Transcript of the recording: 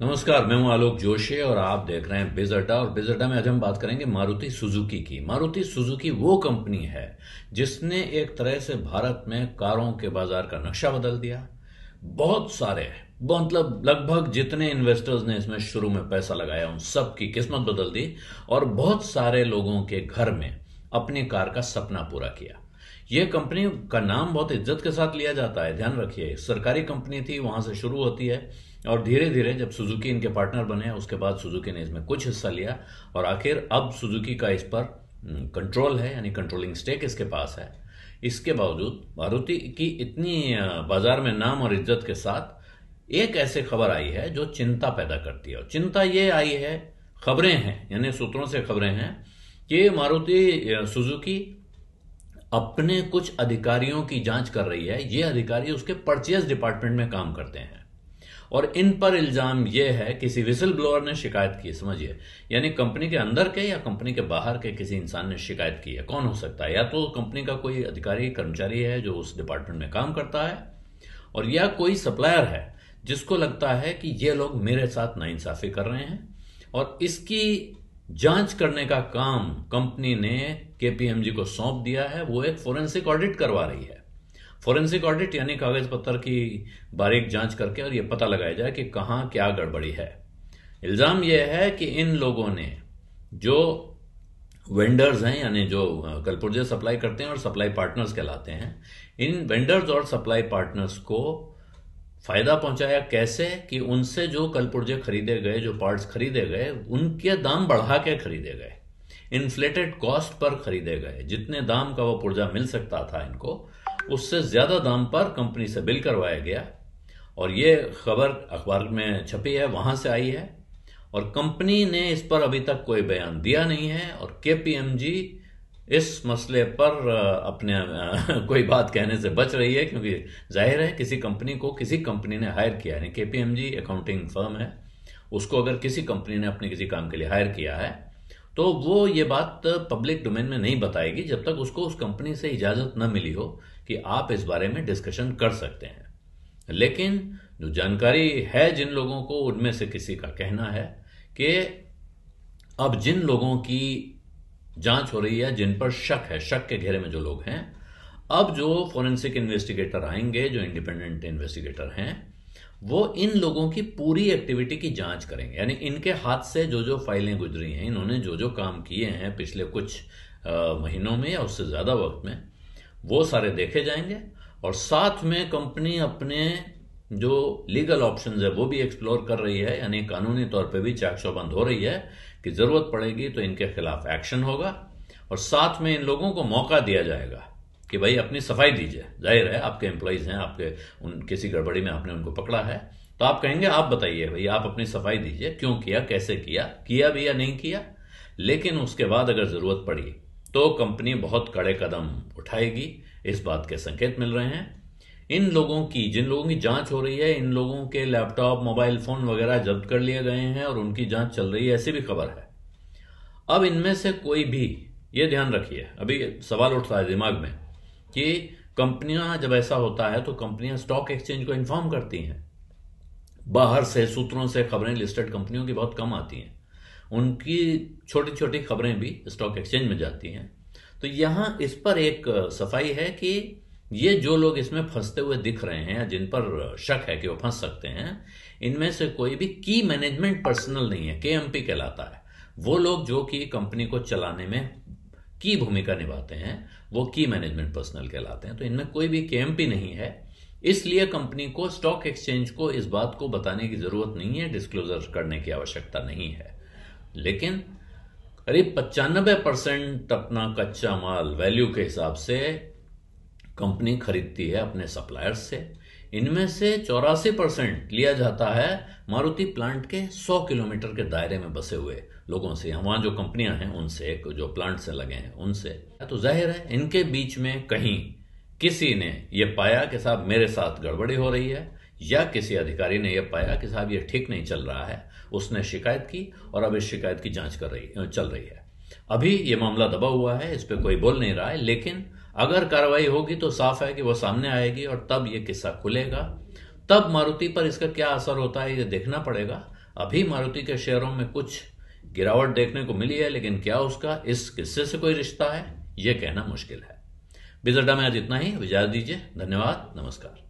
नमस्कार मैं हूं आलोक जोशी और आप देख रहे हैं बिजटा और बिजटा में आज हम बात करेंगे मारुति सुजुकी की मारुति सुजुकी वो कंपनी है जिसने एक तरह से भारत में कारों के बाजार का नक्शा बदल दिया बहुत सारे मतलब लगभग जितने इन्वेस्टर्स ने इसमें शुरू में पैसा लगाया उन सब की किस्मत बदल दी और बहुत सारे लोगों के घर में अपनी कार का सपना पूरा किया यह कंपनी का नाम बहुत इज्जत के साथ लिया जाता है ध्यान रखिए सरकारी कंपनी थी वहां से शुरू होती है और धीरे धीरे जब सुजुकी इनके पार्टनर बने उसके बाद सुजुकी ने इसमें कुछ हिस्सा लिया और आखिर अब सुजुकी का इस पर कंट्रोल हम्म, है यानी कंट्रोलिंग स्टेक इसके पास है इसके बावजूद मारुति की इतनी बाजार में नाम और इज्जत के साथ एक ऐसे खबर आई है जो चिंता पैदा करती है और चिंता ये आई है खबरें हैं यानी सूत्रों से खबरें हैं कि मारुति सुजुकी अपने कुछ अधिकारियों की जांच कर रही है ये अधिकारी उसके परचेज डिपार्टमेंट में काम करते हैं और इन पर इल्ज़ाम यह है किसी विसल ब्लोअर ने शिकायत की समझिए यानी कंपनी के अंदर के या कंपनी के बाहर के किसी इंसान ने शिकायत की है कौन हो सकता है या तो कंपनी का कोई अधिकारी कर्मचारी है जो उस डिपार्टमेंट में काम करता है और या कोई सप्लायर है जिसको लगता है कि ये लोग मेरे साथ नाइंसाफ़ी कर रहे हैं और इसकी जांच करने का काम कंपनी ने केपीएमजी को सौंप दिया है वो एक फोरेंसिक ऑडिट करवा रही है फोरेंसिक ऑडिट यानी कागज पत्थर की बारीक जांच करके और ये पता लगाया जाए कि कहां क्या गड़बड़ी है इल्ज़ाम यह है कि इन लोगों ने जो वेंडर्स हैं यानी जो कलपुर्जे सप्लाई करते हैं और सप्लाई पार्टनर्स कहलाते हैं इन वेंडर्स और सप्लाई पार्टनर्स को फायदा पहुंचाया कैसे कि उनसे जो कलपुर्जे खरीदे गए जो पार्ट्स खरीदे गए उनके दाम बढ़ा के खरीदे गए इन्फ्लेटेड कॉस्ट पर खरीदे गए जितने दाम का वो पुर्जा मिल सकता था इनको उससे ज़्यादा दाम पर कंपनी से बिल करवाया गया और ये खबर अखबार में छपी है वहाँ से आई है और कंपनी ने इस पर अभी तक कोई बयान दिया नहीं है और के इस मसले पर अपने कोई बात कहने से बच रही है क्योंकि जाहिर है किसी कंपनी को किसी कंपनी ने हायर किया यानी के अकाउंटिंग फर्म है उसको अगर किसी कंपनी ने अपने किसी काम के लिए हायर किया है तो वो ये बात पब्लिक डोमेन में नहीं बताएगी जब तक उसको उस कंपनी से इजाजत न मिली हो कि आप इस बारे में डिस्कशन कर सकते हैं लेकिन जो जानकारी है जिन लोगों को उनमें से किसी का कहना है कि अब जिन लोगों की जांच हो रही है जिन पर शक है शक के घेरे में जो लोग हैं अब जो फॉरेंसिक इन्वेस्टिगेटर आएंगे जो इंडिपेंडेंट इन्वेस्टिगेटर हैं वो इन लोगों की पूरी एक्टिविटी की जांच करेंगे यानी इनके हाथ से जो जो फाइलें गुजरी हैं इन्होंने जो जो काम किए हैं पिछले कुछ महीनों में या उससे ज़्यादा वक्त में वो सारे देखे जाएंगे और साथ में कंपनी अपने जो लीगल ऑप्शंस है वो भी एक्सप्लोर कर रही है यानी कानूनी तौर पे भी चाकचौबंद हो रही है कि ज़रूरत पड़ेगी तो इनके खिलाफ एक्शन होगा और साथ में इन लोगों को मौका दिया जाएगा कि भाई अपनी सफाई दीजिए जाहिर है आपके एम्प्लॉयज़ हैं आपके उन किसी गड़बड़ी में आपने उनको पकड़ा है तो आप कहेंगे आप बताइए भाई आप अपनी सफाई दीजिए क्यों किया कैसे किया किया भी या नहीं किया लेकिन उसके बाद अगर ज़रूरत पड़ी तो कंपनी बहुत कड़े कदम उठाएगी इस बात के संकेत मिल रहे हैं इन लोगों की जिन लोगों की जांच हो रही है इन लोगों के लैपटॉप मोबाइल फोन वगैरह जब्त कर लिए गए हैं और उनकी जांच चल रही है ऐसी भी खबर है अब इनमें से कोई भी ये ध्यान रखिए अभी सवाल उठ रहा है दिमाग में कि कंपनियां जब ऐसा होता है तो कंपनियां स्टॉक एक्सचेंज को इन्फॉर्म करती हैं बाहर से सूत्रों से खबरें लिस्टेड कंपनियों की बहुत कम आती हैं उनकी छोटी छोटी खबरें भी स्टॉक एक्सचेंज में जाती हैं तो यहां इस पर एक सफाई है कि ये जो लोग इसमें फंसते हुए दिख रहे हैं या जिन पर शक है कि वो फंस सकते हैं इनमें से कोई भी की मैनेजमेंट पर्सनल नहीं है के कहलाता है वो लोग जो कि कंपनी को चलाने में की भूमिका निभाते हैं वो की मैनेजमेंट पर्सनल कहलाते हैं तो इनमें कोई भी के नहीं है इसलिए कंपनी को स्टॉक एक्सचेंज को इस बात को बताने की जरूरत नहीं है डिस्क्लोजर करने की आवश्यकता नहीं है लेकिन करीब पचानबे परसेंट अपना कच्चा माल वैल्यू के हिसाब से कंपनी खरीदती है अपने सप्लायर्स से इनमें से चौरासी परसेंट लिया जाता है मारुति प्लांट के 100 किलोमीटर के दायरे में बसे हुए लोगों से वहां जो कंपनियां हैं उनसे जो प्लांट से लगे हैं उनसे तो जाहिर है इनके बीच में कहीं किसी ने यह पाया कि साहब मेरे साथ गड़बड़ी हो रही है या किसी अधिकारी ने यह पाया कि साहब ये ठीक नहीं चल रहा है उसने शिकायत की और अब इस शिकायत की जांच कर रही चल रही है अभी यह मामला दबा हुआ है इस पर कोई बोल नहीं रहा है लेकिन अगर कार्रवाई होगी तो साफ है कि वो सामने आएगी और तब ये किस्सा खुलेगा तब मारुति पर इसका क्या असर होता है ये देखना पड़ेगा अभी मारुति के शेयरों में कुछ गिरावट देखने को मिली है लेकिन क्या उसका इस किस्से से कोई रिश्ता है ये कहना मुश्किल है बिजरडा में आज इतना ही विजा दीजिए धन्यवाद नमस्कार